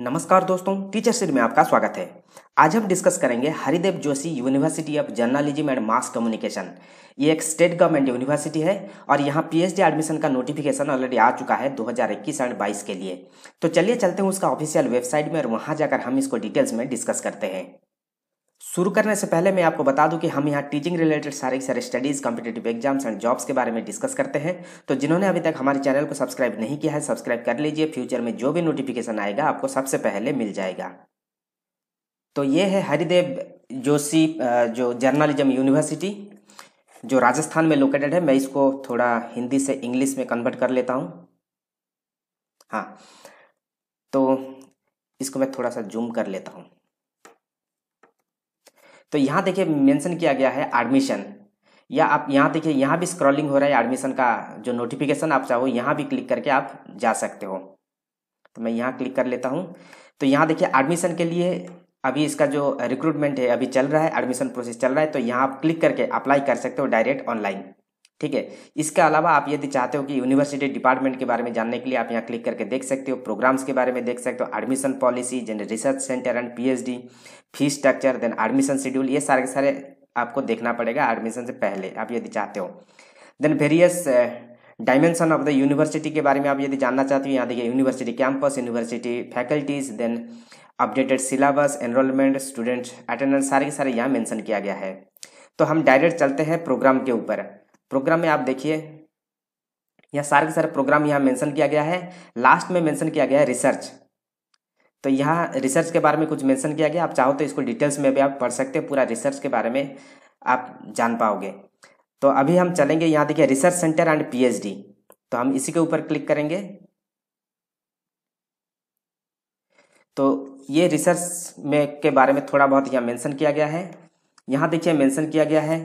नमस्कार दोस्तों teacher seed में आपका स्वागत है आज हम डिस्कस करेंगे Haridev Joshi university of journalism and mass communication ये एक स्टेट गवर्नमेंट यूनिवर्सिटी है और यहाँ पीएचडी एडमिशन का नोटिफिकेशन ऑलरेडी आ चुका है 2021 एंड 22 के लिए तो चलिए चलते हैं उसका ऑफिशियल वेबसाइट में और वहाँ जाकर हम इसको डिटेल्स में डिस्कस करते हैं शुरू करने से पहले मैं आपको बता दूं कि हम यहाँ टीचिंग रिलेटेड सारे सारे studies competitive exams and jobs के बारे में डिस्कस करते हैं तो जिन्होंने अभी तक हमारे चैनल को सब्सक्राइब नहीं किया है सब्सक्राइब कर लीजिए फ्यूचर में जो भी नोटिफिकेशन आएगा आपको सबसे पहले मिल जाएगा तो ये है हरिदेव जोशी जो जर्नलिज्म यूनिवर्सिटी जो राजस्थान में लोकेटेड है मैं इसको थोड़ा हिंदी से इंग्लिश में कन्वर्ट कर लेता हूँ हाँ तो इसको मैं थोड़ा सा जूम कर लेता हूँ तो यहाँ देखिए मेंशन किया गया है एडमिशन या आप यहाँ देखिए यहाँ भी स्क्रॉलिंग हो रहा है एडमिशन का जो नोटिफिकेशन आप चाहो यहाँ भी क्लिक करके आप जा सकते हो तो मैं यहाँ क्लिक कर लेता हूँ तो यहाँ देखिए एडमिशन के लिए अभी इसका जो रिक्रूटमेंट है अभी चल रहा है एडमिशन प्रोसेस चल रहा है तो यहाँ आप क्लिक करके अप्लाई कर सकते हो डायरेक्ट ऑनलाइन ठीक है इसके अलावा आप यदि चाहते हो कि यूनिवर्सिटी डिपार्टमेंट के बारे में जानने के लिए आप यहाँ क्लिक करके देख सकते हो प्रोग्राम्स के बारे में देख सकते हो एडमिशन पॉलिसी जन research centre and PhD fee structure then admission schedule ये सारे सारे आपको देखना पड़ेगा एडमिशन से पहले आप यदि चाहते हो then various dimension of the university के बारे में आप यदि जानना चाहते हो यहाँ देखिए university campus university faculties then updated syllabus enrolment student attendance सारे के सारे यहाँ मेंशन किया गया है तो हम डायरेक्ट चलते हैं प्रोग्राम के ऊपर प्रोग्राम में आप देखिए यह सारे के सारे प्रोग्राम यहाँ मेंशन किया गया है लास्ट में मेंशन किया गया है रिसर्च तो यहाँ रिसर्च के बारे में कुछ मेंशन किया गया आप चाहो तो इसको डिटेल्स में भी आप पढ़ सकते हैं पूरा रिसर्च के बारे में आप जान पाओगे तो अभी हम चलेंगे यहाँ देखिए रिसर्च सेंटर एंड पी तो हम इसी के ऊपर क्लिक करेंगे तो ये रिसर्च में के बारे में थोड़ा बहुत यहाँ मेंशन किया गया है यहाँ देखिए मेंशन किया गया है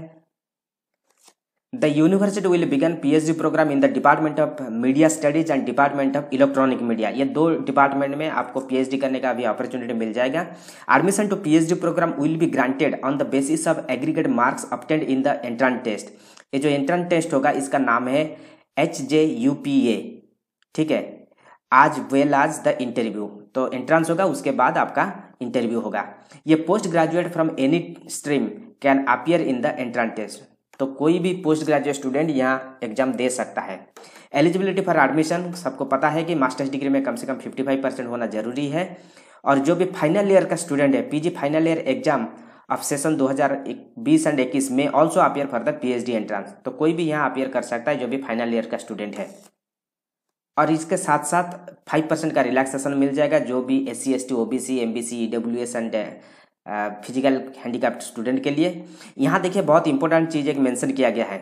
the university will begin P H D program in the department of media studies and department of electronic media ये दो डिपार्टमेंट में आपको पी एच डी करने का भी अपॉर्चुनिटी मिल जाएगा admission to P H D program will be granted on the basis of aggregate marks obtained in the entrance test ये जो एंट्रेंस टेस्ट होगा इसका नाम है H J U P A ठीक है आज वेल आज द इंटरव्यू तो एंट्रेंस होगा उसके बाद आपका इंटरव्यू होगा ये post graduate from any stream can appear in the entrance test तो कोई भी पोस्ट ग्रेजुएट स्टूडेंट यहाँ एग्जाम दे सकता है एलिजिबिलिटी फॉर एडमिशन सबको पता है कि मास्टर्स डिग्री में कम से कम 55 परसेंट होना जरूरी है और जो भी फाइनल ईयर का स्टूडेंट है PG final year exam of session 2020 and 21 में also appear for the PhD entrance तो कोई भी यहाँ अपियर कर सकता है जो भी फाइनल ईयर का स्टूडेंट है और इसके साथ साथ फाइव का रिलैक्सेशन मिल जाएगा जो भी S C S T O B C M B C E W S and physical handicapped student के लिए यहाँ देखिए बहुत इंपॉर्टेंट चीज़ एक मेंशन किया गया है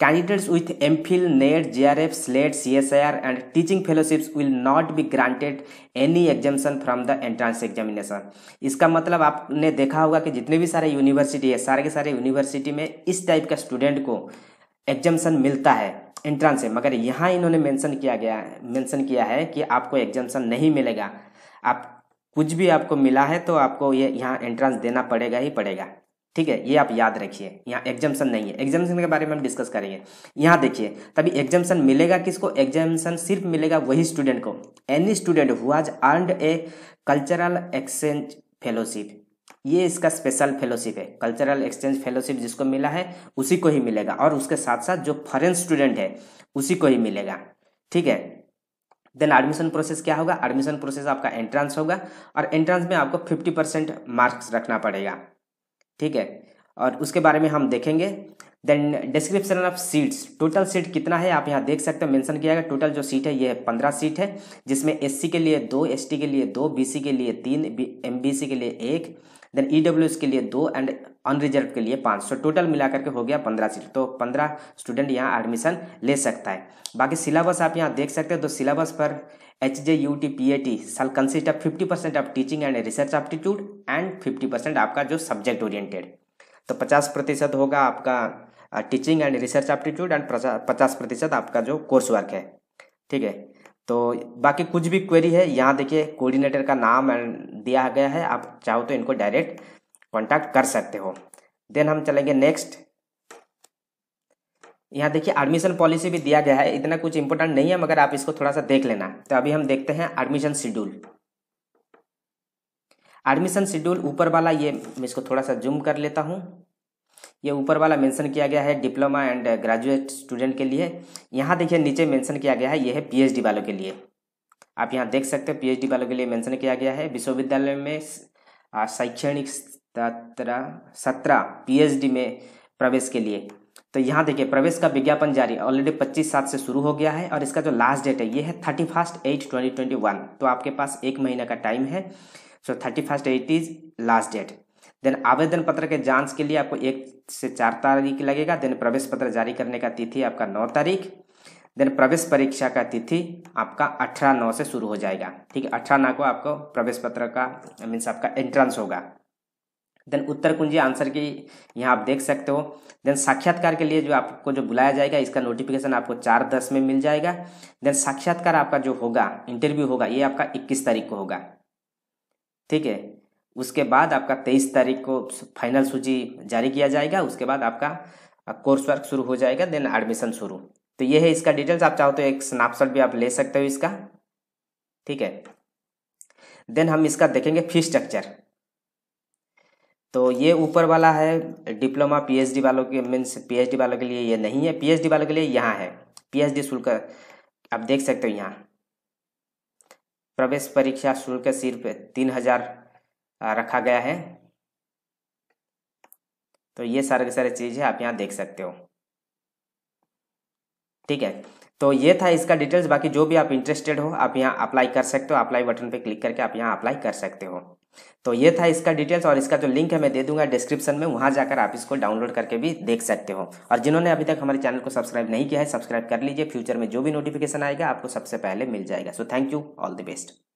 candidates with M Phil NET J R F SLET C S I R and teaching fellowships will not be granted any exemption from the entrance examination इसका मतलब आपने देखा होगा कि जितने भी सारे यूनिवर्सिटी है सारे के सारे यूनिवर्सिटी में इस टाइप का स्टूडेंट को एग्जामेशन मिलता है एंट्रेंस है मगर यहाँ इन्होंने मेंशन किया गया मेंशन किया है कि आपको एग्जामेशन नहीं मिलेगा आप कुछ भी आपको मिला है तो आपको ये यहाँ एंट्रेंस देना पड़ेगा ही पड़ेगा ठीक है ये आप याद रखिए यहाँ एग्जामेशन नहीं है एग्जामेशन के बारे में हम डिस्कस करेंगे यहाँ देखिए तभी एग्जामेशन मिलेगा किसको एग्जामेशन सिर्फ मिलेगा वही स्टूडेंट को any student who's earned a cultural exchange fellowship ये इसका स्पेशल फेलोशिप है कल्चरल एक्सचेंज फेलोशिप जिसको मिला है उसी को ही मिलेगा और उसके साथ साथ जो फॉरेन स्टूडेंट है उसी को ही मिलेगा ठीक है देन एडमिशन प्रोसेस क्या होगा एडमिशन प्रोसेस आपका एंट्रेंस होगा और एंट्रेंस में आपको फिफ्टी परसेंट मार्क्स रखना पड़ेगा ठीक है और उसके बारे में हम देखेंगे then description of seats total seat कितना है आप यहाँ देख सकते हैं मेंशन किया गया टोटल जो सीट है ये पंद्रह सीट है जिसमें एससी के लिए दो एसटी के लिए दो बीसी के लिए तीन एमबीसी के लिए एक देन ईडब्ल्यूएस e के लिए दो एंड अनरिजर्व के लिए पाँच सौ टोटल मिलाकर के हो गया पंद्रह सीट तो पंद्रह स्टूडेंट यहाँ एडमिशन ले सकता है बाकी सिलेबस आप यहाँ देख सकते हैं तो सिलेबस पर H J U T P A T साल consist of fifty percent of teaching and research aptitude and fifty percent आपका जो सब्जेक्ट ओरिएंटेड तो पचास प्रतिशत होगा आपका टीचिंग एंड रिसर्च एप्टीट्यूड एंड पचास प्रतिशत आपका जो कोर्स वर्क है ठीक है तो बाकी कुछ भी क्वेरी है यहाँ देखिए कोऑर्डिनेटर का नाम दिया गया है आप चाहो तो इनको डायरेक्ट कॉन्टैक्ट कर सकते हो देन हम चलेंगे नेक्स्ट यहाँ देखिए एडमिशन पॉलिसी भी दिया गया है इतना कुछ इंपॉर्टेंट नहीं है मगर आप इसको थोड़ा सा देख लेना तो अभी हम देखते हैं एडमिशन शेड्यूल एडमिशन शेड्यूल ऊपर वाला ये मैं इसको थोड़ा सा जूम कर लेता हूँ ये ऊपर वाला मेंशन किया गया है डिप्लोमा एंड ग्रेजुएट स्टूडेंट के लिए यहाँ देखिए नीचे मेंशन किया गया है ये है पीएचडी वालों के लिए आप यहाँ देख सकते हो पीएचडी वालों के लिए मेंशन किया गया है विश्वविद्यालय में शैक्षणिक सत्रह सत्रह डी में प्रवेश के लिए तो यहाँ देखिए प्रवेश का विज्ञापन जारी ऑलरेडी पच्चीस सात से शुरू हो गया है और इसका जो लास्ट डेट है ये है thirty first eight twenty twenty one तो आपके पास एक महीने का टाइम है so thirty first eight is last date then आवेदन पत्र के जांच के लिए आपको एक से चार तारीख लगेगा देन प्रवेश पत्र जारी करने का तिथि आपका नौ तारीख देन प्रवेश परीक्षा का तिथि आपका अठारह नौ से शुरू हो जाएगा ठीक है अठारह नौ को आपको प्रवेश पत्र का मीन्स आपका एंट्रेंस होगा देन उत्तर कुंजी आंसर की यहाँ आप देख सकते हो देन साक्षात्कार के लिए जो आपको जो बुलाया जाएगा इसका नोटिफिकेशन आपको चार दस में मिल जाएगा देन साक्षात्कार आपका जो होगा इंटरव्यू होगा ये आपका इक्कीस तारीख को होगा ठीक है उसके बाद आपका तेईस तारीख को फाइनल सूची जारी किया जाएगा उसके बाद आपका कोर्स वर्क शुरू हो जाएगा देन एडमिशन शुरू तो ये है इसका डिटेल्स आप चाहो तो एक स्नैपशॉट भी आप ले सकते हो इसका ठीक है देन हम इसका देखेंगे फीस स्ट्रक्चर तो ये ऊपर वाला है डिप्लोमा पीएचडी वालों के मीन्स पीएचडी वालों के लिए ये नहीं है पीएचडी वालों के लिए यहाँ है पीएचडी शुल्क आप देख सकते हो यहाँ प्रवेश परीक्षा शुल्क सिर्फ तीन हजार रखा गया है तो ये सारे के सारे चीज़ है आप यहाँ देख सकते हो ठीक है तो ये था इसका डिटेल्स बाकी जो भी आप इंटरेस्टेड हो आप यहाँ अप्लाई कर सकते हो अप्लाई बटन पे क्लिक करके आप यहाँ अप्लाई कर सकते हो तो ये था इसका डिटेल्स और इसका जो लिंक है मैं दे दूंगा डिस्क्रिप्शन में वहाँ जाकर आप इसको डाउनलोड करके भी देख सकते हो और जिन्होंने अभी तक हमारे चैनल को सब्सक्राइब नहीं किया है सब्सक्राइब कर लीजिए फ्यूचर में जो भी नोटिफिकेशन आएगा आपको सबसे पहले मिल जाएगा so thank you all the best